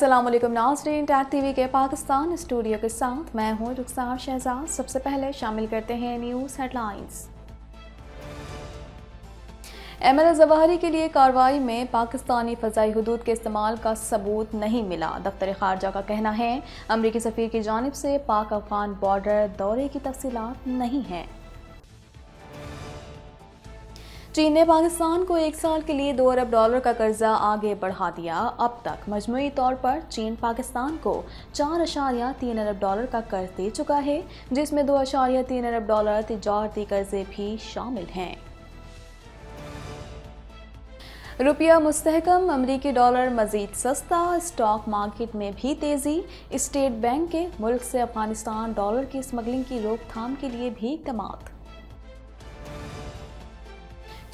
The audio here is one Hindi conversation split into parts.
असलम वालेकुम नाजरीन टैग टीवी के पाकिस्तान स्टूडियो के साथ मैं हूं रुखसार शहजाद सबसे पहले शामिल करते हैं न्यूज़ हेडलाइंस एम एल जवाहरी के लिए कार्रवाई में पाकिस्तानी फजाई हदूद के इस्तेमाल का सबूत नहीं मिला दफ्तर खारजा का कहना है अमरीकी सफ़ीर की जानब से पाक अफगान बॉर्डर दौरे की तफसीत नहीं हैं चीन ने पाकिस्तान को एक साल के लिए दो अरब डॉलर का कर्जा आगे बढ़ा दिया अब तक मजमू तौर पर चीन पाकिस्तान को चार अशारिया तीन अरब डॉलर का कर्ज दे चुका है जिसमें दो अशारिया तीन अरब डॉलर तजारती कर्जे भी शामिल हैं रुपया मुस्तकम अमरीकी डॉलर मजीद सस्ता स्टॉक मार्केट में भी तेज़ी स्टेट बैंक के मुल्क से अफगानिस्तान डॉलर की स्मगलिंग की रोकथाम के लिए भी इकदाम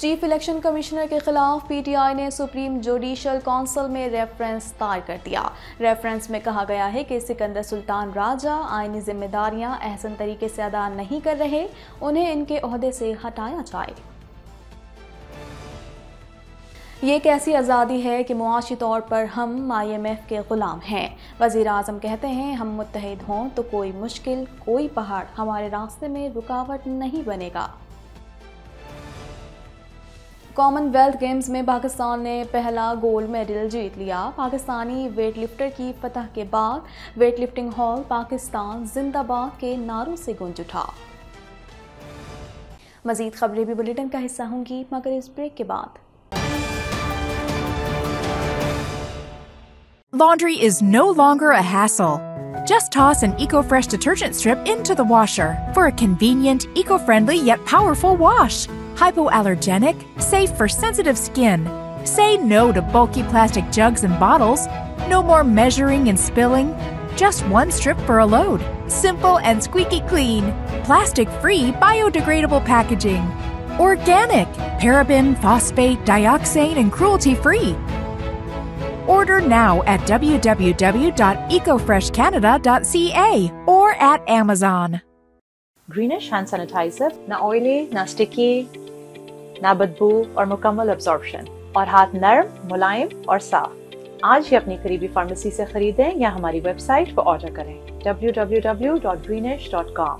चीफ इलेक्शन कमिश्नर के खिलाफ पीटीआई ने सुप्रीम जुडिशल काउंसिल में रेफरेंस दायर कर दिया रेफरेंस में कहा गया है कि सिकंदर सुल्तान राजा आइनी जिम्मेदारियां अहसन तरीके से अदा नहीं कर रहे उन्हें इनके अहदे से हटाया जाए ये एक ऐसी आज़ादी है कि मुआशी तौर पर हम आई एम एफ के ग़ुलाम हैं वज़ी अजम कहते हैं हम मुतहद हों तो कोई मुश्किल कोई पहाड़ हमारे रास्ते में रुकावट नहीं बनेगा कॉमनवेल्थ गेम्स में पाकिस्तान ने पहला गोल्ड मेडल जीत लिया पाकिस्तानी वेटलिफ्टर की फतह के बाद वेटलिफ्टिंग हॉल पाकिस्तान जिंदाबाद के नारों से गूंज उठा मजीद खबरें भी बुलेटिन का हिस्सा होंगी मगर इस ब्रेक के बाद Laundry is no longer a hassle. Just toss an EcoFresh detergent strip into the washer for a convenient, eco-friendly yet powerful wash. hypoallergenic, safe for sensitive skin. Say no to bulky plastic jugs and bottles. No more measuring and spilling. Just one strip for a load. Simple and squeaky clean. Plastic-free biodegradable packaging. Organic, paraben, phosphate, dioxane, and cruelty-free. Order now at www.ecofreshcanada.ca or at Amazon. Greenish hand sanitizer, na oily, na sticky, ना बदबू और मुकम्मल अब्जॉर्बशन और हाथ नरम मुलायम और साफ आज ही अपनी करीबी फार्मेसी से खरीदें या हमारी वेबसाइट पर ऑर्डर करें www.greenish.com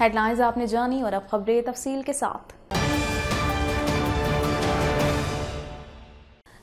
हेडलाइंस आपने जानी और अब खबरें तफसील के साथ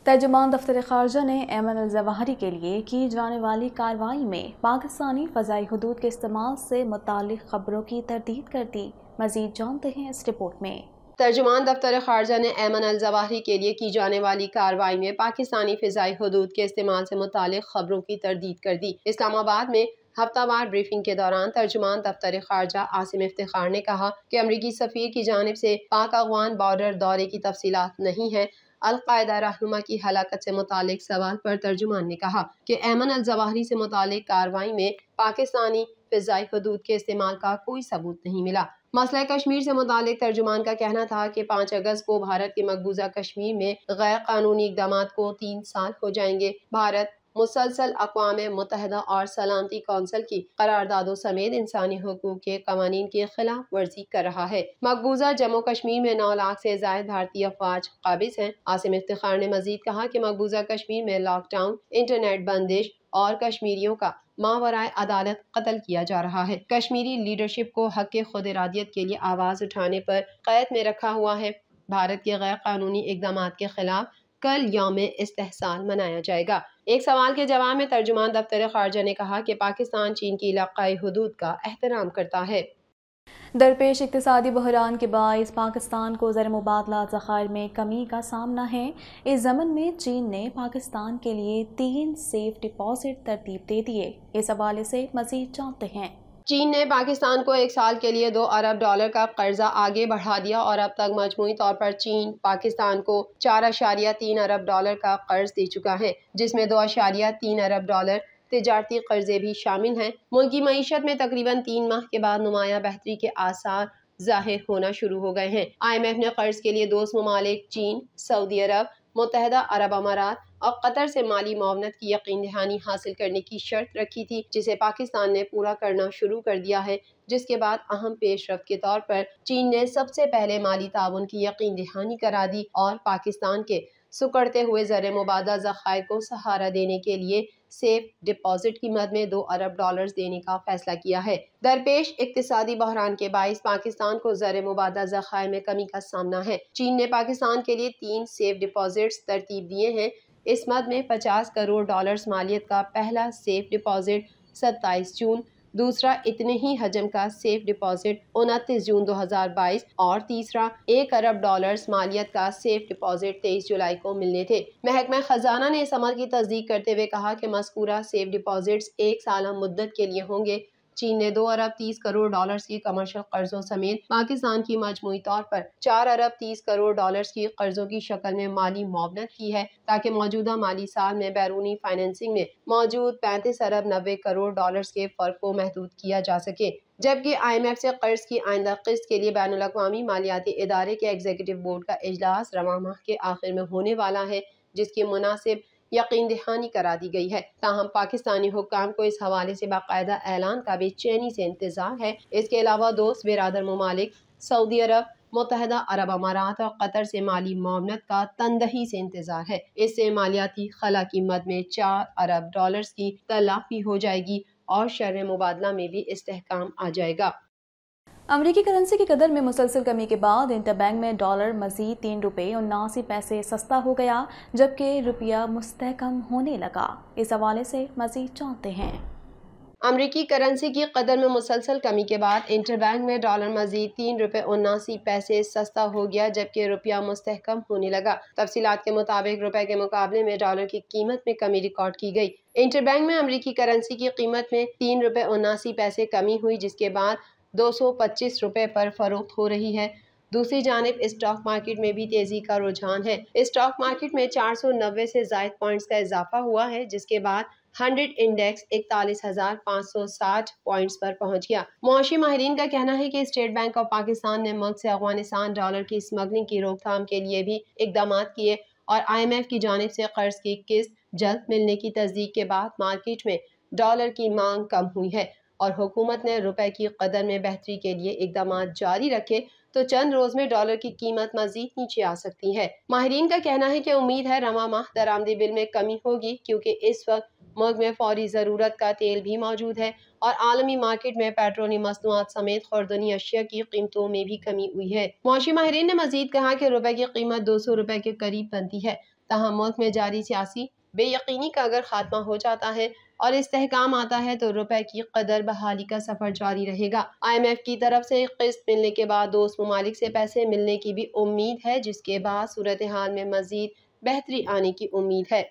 तर्जुमान दफ्तर खारजा ने एम एन अलजवाहरी के लिए की जाने वाली कार्रवाई में पाकिस्तानी फ़जाई हदूद के इस्तेमाल से मुतल खबरों की तरदीद कर दी मज़ीद जानते हैं इस रिपोर्ट में तर्जुमान दफ्तर खारजा ने ऐमन अलजवाहरी के लिए की जाने वाली कार्रवाई में पाकिस्तानी फ़िज़ाई हदूद के इस्तेमाल से मुतल खबरों की तरदीद कर दी इस्लामाबाद में हफ्तावार ब्रीफिंग के दौरान तर्जुमान दफ्तर खारजा आसिम इफ्तार ने कहा कि अमरीकी सफ़ीर की जानब से पाक अफगान बॉर्डर दौरे की तफसीत नहीं है अलकायदा रहनुमा की हलाकत से मुतल सवाल पर तर्जुमान ने कहा कि एमन अलजवाहरी से मुतल कार्रवाई में पाकिस्तानी फ़िज़ाई हदूद के इस्तेमाल का कोई सबूत नहीं मिला मसला कश्मीर से मुतल तर्जुमान का कहना था कि पाँच अगस्त को भारत के मकबूजा कश्मीर में गैर कानूनी इकदाम को तीन साल हो जाएंगे भारत मुसलसल अकवाम मुतहदा और सलामती कौंसिल की करारदादों समेत इंसानी हकूक के कवानीन की खिलाफ वर्जी कर रहा है मकबूजा जम्मू कश्मीर में नौ लाख से जायद भारतीय अफवाज काबिज हैं आसिम इफ्तार ने मजीद कहा कि मकबूजा कश्मीर में लॉकडाउन इंटरनेट बंदिश और कश्मीरियों का मावरा अदालत कत्ल किया जा रहा है कश्मीरी लीडरशिप को हक खुद इरादियत के लिए आवाज़ उठाने पर कैद में रखा हुआ है भारत के गैर कानूनी इकदाम के खिलाफ कल योम इस्तेहसाल मनाया जाएगा एक सवाल के जवाब में तर्जुमान दफ्तर खारजा ने कहा कि पाकिस्तान चीन की इलाकई हदूद का एहतराम करता है दरपेश इकतदी बहरान के बायस पाकिस्तान को ज़र मुबादला ज़ख़ायर में कमी का सामना है इस जमन में चीन ने पाकिस्तान के लिए तीन सेफ डिपॉजिट तरतीब दे दिए इस हवाले से मजीद जानते हैं चीन ने पाकिस्तान को एक साल के लिए दो अरब डॉलर का कर्जा आगे बढ़ा दिया और अब तक मजमू तौर पर चीन पाकिस्तान को चार अशारिया तीन अरब डॉलर का कर्ज दे चुका है जिसमें दो अशारिया तीन अरब डॉलर तजारती कर्जे भी शामिल हैं मुल्क की मीशत में तकरीबन तीन माह के बाद नुमाया बेहतरी के आसार जाहिर होना शुरू हो गए हैं आई एम एफ ने कर्ज के लिए दोस्त ममालिक चीन सऊदी अरब मुतहदा अरब अमारात और कतर से माली मावनत की यकीन दहानी हासिल करने की शर्त रखी थी जिसे पाकिस्तान ने पूरा करना शुरू कर दिया है जिसके बाद अहम पेश रफ्त के तौर पर चीन ने सबसे पहले माली ताउन की यकीन दहानी करा दी और पाकिस्तान के सुकड़ते हुए जर मुबादा जखायर को सहारा देने के लिए सेफ डिपॉजिट की मद में दो अरब डॉलर्स देने का फैसला किया है दरपेश इकतदी बहरान के बायस पाकिस्तान को जर मुबादा जखायर में कमी का सामना है चीन ने पाकिस्तान के लिए तीन सेफ डिपॉजिट तरतीब दिए हैं इस मद में पचास करोड़ डॉलर्स मालियत का पहला सेफ डिपॉजिट सत्ताईस जून दूसरा इतने ही हजम का सेफ डिपॉजिट उनतीस जून 2022 और तीसरा एक अरब डॉलर्स मालियत का सेफ डिपॉजिट तेईस जुलाई को मिलने थे महकमा खजाना ने इस अमल की तस्दीक करते हुए कहा कि मस्कूरा सेफ डिपॉजिट एक साल मुद्दत के लिए होंगे चीन ने दो अरब तीस करोड़ डॉलर की कमर्शियल कर्जों समेत पाकिस्तान की मजमू तौर पर चार अरब तीस करोड़ डॉलर की कर्जों की शक्ल में माली मुआवनत की है ताकि मौजूदा माली साल में बैरूनी फाइनेंसिंग में मौजूद पैंतीस अरब नब्बे करोड़ डॉलर के फर्क को महदूद किया जा सके जबकि आई एम एफ से कर्ज की आइंदा किस्त के लिए बैन अवी मालियाती इदारे के एग्जीक्यूटिव बोर्ड का अजलास रवा माह के आखिर में होने वाला है जिसकी मुनासिब यकीन दहानी करा दी गई है ताहम पाकिस्तानी हुकाम को इस हवाले से बाकायदा ऐलान का बेचैनी से इंतजार है इसके अलावा दोस्त बिरादर ममालिक सऊदी अरब मुतहदा अरब अमारात और कतर से माली मामनत का तंदही से इंतजार है इससे मालियाती खला की मद में चार अरब डॉलर की तलाफी हो जाएगी और शर मुबादला में भी इस्तेकाम आ जाएगा अमरीकी करेंसी की कदर में मुसलसल कमी के बाद इंटरबैंक में डॉलर मजीद तीन रुपये उन्नासी पैसे सस्ता हो गया जबकि रुपया मुस्तकम होने लगा इस हवाले से मजीद चाहते हैं अमरीकी करेंसी की कदर में मुसलसल कमी के बाद इंटरबैंक में डॉलर मजीद तीन रुपये उन्नासी पैसे सस्ता हो गया जबकि रुपया मुस्तकम होने लगा तफसीत के मुताबिक रुपये के मुकाबले में डॉलर की कीमत में कमी रिकॉर्ड की गई इंटरबैंक में अमरीकी करेंसी की कीमत में तीन रुपये उन्नासी पैसे कमी हुई जिसके बाद दो सौ पच्चीस पर फरोख्त हो रही है दूसरी जानब स्टॉक मार्केट में भी तेजी का रुझान है स्टॉक मार्केट में 490 से जायद पॉइंट्स का इजाफा हुआ है जिसके बाद हंड्रेड इंडेक्स इकतालीस हजार पाँच सौ साठ पॉइंट्स पर पहुंच गया मुआशी माहरीन का कहना है कि स्टेट बैंक ऑफ पाकिस्तान ने मुल्क से अफगानिस्तान डॉलर की स्मगलिंग की रोकथाम के लिए भी इकदाम किए और आई एम एफ की जानब से कर्ज की किस्त जल्द मिलने की तस्दीक के बाद मार्केट में डॉलर की मांग कम हुई है और हुकूमत ने रुपए की कदर में बेहतरी के लिए इकदाम जारी रखे तो चंद रोज में डॉलर की कीमत मजीद नीचे आ सकती है माहरीन का कहना है कि उम्मीद है रवा माह दरामदी बिल में कमी होगी क्योंकि इस वक्त मुल्क में फौरी ज़रूरत का तेल भी मौजूद है और आलमी मार्केट में पेट्रोलियम मसनूआत समेत खुरदनी अशिया की कीमतों में भी कमी हुई है मौसी माहरीन ने मजीद कहा कि रुपए की कीमत दो सौ रुपए के करीब बनती है तहम मुल्क में जारी सियासी बेयकीनी का अगर खात्मा हो जाता है और इसकाम आता है तो रुपए की कदर बहाली का सफर जारी रहेगा आई एम एफ की तरफ से किस्त मिलने के बाद दोस्त ममालिक से पैसे मिलने की भी उम्मीद है जिसके बाद सूरत हाल में मजीद बेहतरी आने की उम्मीद है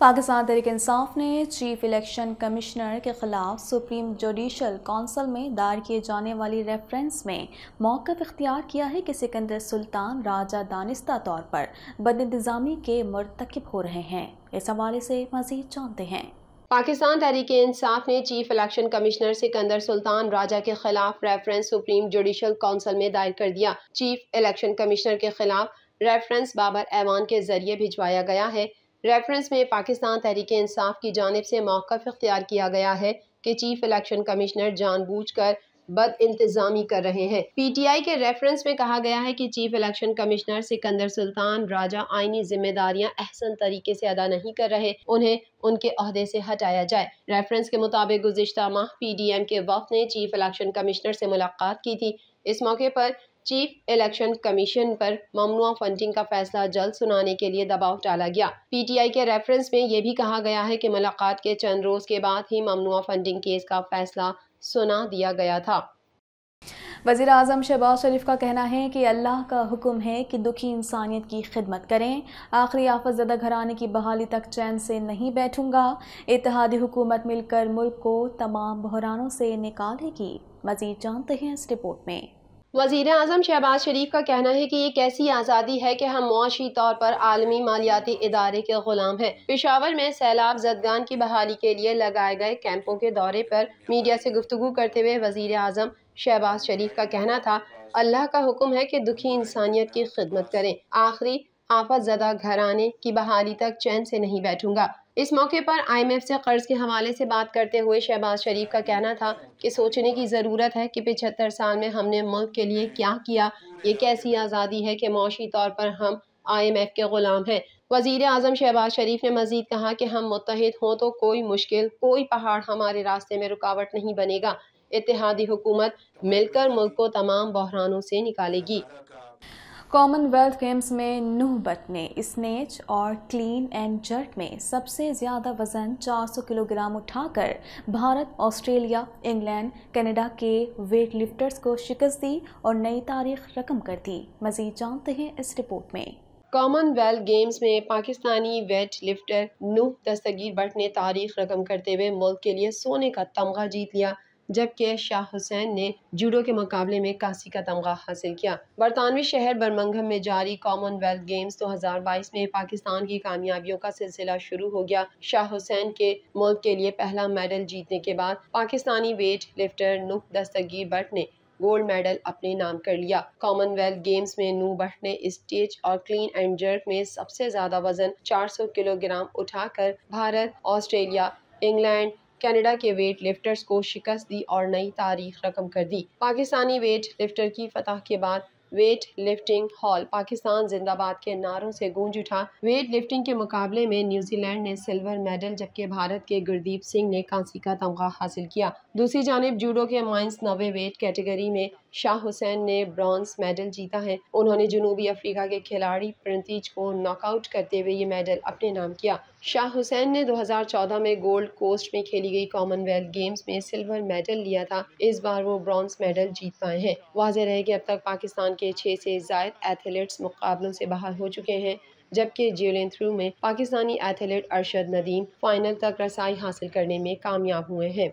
पाकिस्तान तहरीक इंसाफ ने चीफ इलेक्शन कमिश्नर के खिलाफ सुप्रीम जुडिशल कौंसिल में दायर किए जाने वाली रेफरेंस में मौक़ इख्तियार किया है कि सिकंदर सुल्तान राजा दानिस्ता तौर पर इंतजामी के मरतकब हो रहे हैं इस हवाले से मज़ीद जानते हैं पाकिस्तान तहरीक इंसाफ ने chief election commissioner Sikandar Sultan Raja के खिलाफ रेफरेंस सुप्रीम जुडिशल काउंसिल में दायर कर दिया चीफ इलेक्शन कमिश्नर के खिलाफ रेफरेंस बाबर ऐवान के जरिए भिजवाया गया है रेफरेंस में पाकिस्तान तहरीक इंसाफ की जानब से मौक़ अख्तियार किया गया है कि चीफ इलेक्शन कमिश्नर जानबूझ कर बद इंतजामी कर रहे हैं पीटीआई के रेफरेंस में कहा गया है कि chief election commissioner Sikandar Sultan Raja आईनी जिम्मेदारियां अहसन तरीके से अदा नहीं कर रहे उन्हें उनके अहदे से हटाया जाए रेफरेंस के मुताबिक गुजशत माह एम के वक्त ने चीफ इलेक्शन कमिश्नर से मुलाकात की थी इस मौके पर चीफ इलेक्शन कमीशन पर ममनुआ फंडिंग का फैसला जल्द सुनाने के लिए दबाव डाला गया पीटीआई के रेफरेंस में ये भी कहा गया है कि मुलाकात के चंद रोज के बाद ही ममनुआ फंडिंग केस का फैसला सुना दिया गया था वज़ी अजम शहबाज शरीफ का कहना है कि अल्लाह का हुक्म है कि दुखी इंसानियत की खिदमत करें आखिरी आफत ज़दा घरानी की बहाली तक चैन से नहीं बैठूंगा इतिहादी हुकूमत मिलकर मुल्क को तमाम बहरानों से निकालेगी मज़ीद जानते हैं इस रिपोर्ट में वजीर अजम शहबाज शरीफ का कहना है कि एक ऐसी आज़ादी है कि हम मुआशी तौर पर आलमी मालियाती इदारे के गुलाम हैं पेशावर में सैलाब जदगान की बहाली के लिए लगाए गए कैंपों के दौरे पर मीडिया से गुफ्तु करते हुए वजीर अजम शहबाज शरीफ का कहना था अल्लाह का हुक्म है कि दुखी इंसानियत की खिदमत करें आखिरी आफत जदा आने की बहाली तक चैन से नहीं बैठूंगा इस मौके पर आईएमएफ से कर्ज के हवाले से बात करते हुए शहबाज शरीफ का कहना था कि सोचने की ज़रूरत है कि पिछहत्तर साल में हमने मुल्क के लिए क्या किया ये कैसी आज़ादी है कि मौशी तौर पर हम आईएमएफ के ग़ुलाम हैं वजीर अजम शहबाज शरीफ ने मजीद कहा कि हम मुतहद हों तो कोई मुश्किल कोई पहाड़ हमारे रास्ते में रुकावट नहीं बनेगा इतिहादी हुकूमत मिलकर मुल्क को तमाम बहरानों से निकालेगी कॉमनवेल्थ गेम्स में नूह बट ने स्नेच और क्लीन एंड जर्ट में सबसे ज़्यादा वजन 400 किलोग्राम उठाकर भारत ऑस्ट्रेलिया इंग्लैंड कनाडा के वेट लिफ्टर्स को शिकस्त दी और नई तारीख रकम कर दी मजीद जानते हैं इस रिपोर्ट में कॉमनवेल्थ गेम्स में पाकिस्तानी वेट लिफ्टर नूह दस्तगीर भट्ट ने तारीख रकम करते हुए मुल्क के लिए सोने का तमगा जीत लिया जबकि शाह हुसैन ने जूडो के मुकाबले में कासी का तमगा हासिल किया बरतानवी शहर बरमंगम में जारी कॉमनवेल्थ गेम्स 2022 में पाकिस्तान की कामयाबियों का सिलसिला शुरू हो गया शाह हुसैन के मुल्क के लिए पहला मेडल जीतने के बाद पाकिस्तानी वेट लिफ्टर नुक दस्तगीर भट्ट ने गोल्ड मेडल अपने नाम कर लिया कॉमनवेल्थ गेम्स में नू भट्ट ने स्टेज और क्लीन एंड जर्क में सबसे ज्यादा वजन 400 किलोग्राम उठाकर भारत ऑस्ट्रेलिया इंग्लैंड कनाडा के वेट लिफ्टर्स को शिकस्त दी और नई तारीख रकम कर दी पाकिस्तानी वेट लिफ्टर की फतह के बाद वेट लिफ्टिंग हॉल पाकिस्तान जिंदाबाद के नारों से गूंज उठा वेट लिफ्टिंग के मुकाबले में न्यूजीलैंड ने सिल्वर मेडल जबकि भारत के गुरदीप सिंह ने कांसी का तमगा हासिल किया दूसरी जानब जूडो के माइंस नवे वेट कैटेगरी में शाह हुसैन ने ब्रॉन्ज मेडल जीता है उन्होंने जुनूबी अफ्रीका के खिलाड़ी प्रंतीज को नॉकआउट करते हुए ये मेडल अपने नाम किया शाह हुसैन ने 2014 में गोल्ड कोस्ट में खेली गई कॉमनवेल्थ गेम्स में सिल्वर मेडल लिया था इस बार वो ब्रॉन्ज मेडल जीत पाए हैं वाजह रहे कि अब तक पाकिस्तान के छः से जायद एथलीट्स मुकाबलों से बाहर हो चुके हैं जबकि जेलें थ्रू में पाकिस्तानी एथलीट अरशद नदीम फाइनल तक रसाई हासिल करने में कामयाब हुए हैं